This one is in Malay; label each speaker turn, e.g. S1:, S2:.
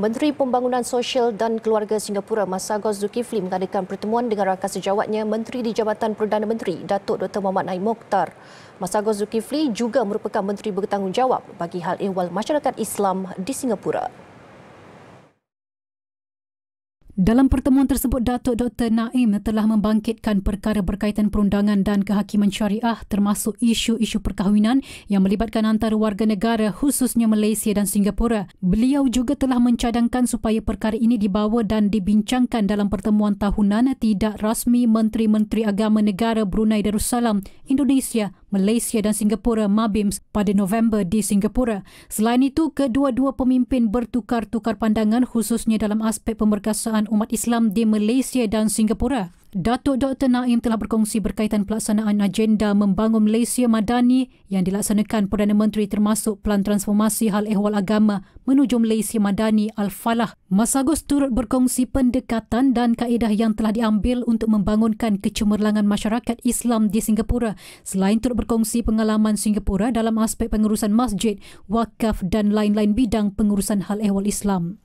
S1: Menteri Pembangunan Sosial dan Keluarga Singapura Masagos Zulkifli mengadakan pertemuan dengan rakan sejawatnya Menteri di Jabatan Perdana Menteri Datuk Dr. Muhammad Naim Mokhtar. Masagos Zulkifli juga merupakan menteri bertanggungjawab bagi hal ehwal masyarakat Islam di Singapura.
S2: Dalam pertemuan tersebut, Datuk Dr. Naim telah membangkitkan perkara berkaitan perundangan dan kehakiman syariah termasuk isu-isu perkahwinan yang melibatkan antara warga negara khususnya Malaysia dan Singapura. Beliau juga telah mencadangkan supaya perkara ini dibawa dan dibincangkan dalam pertemuan tahunan tidak rasmi Menteri-Menteri Agama Negara Brunei Darussalam, Indonesia, Malaysia dan Singapura Mabims pada November di Singapura. Selain itu, kedua-dua pemimpin bertukar-tukar pandangan khususnya dalam aspek pemerkasaan umat Islam di Malaysia dan Singapura. Datuk Dr. Naim telah berkongsi berkaitan pelaksanaan agenda membangun Malaysia Madani yang dilaksanakan Perdana Menteri termasuk Pelan Transformasi Hal Ehwal Agama menuju Malaysia Madani Al-Falah. Masagus turut berkongsi pendekatan dan kaedah yang telah diambil untuk membangunkan kecemerlangan masyarakat Islam di Singapura. Selain turut berkongsi pengalaman Singapura dalam aspek pengurusan masjid, wakaf dan lain-lain bidang pengurusan hal ehwal Islam.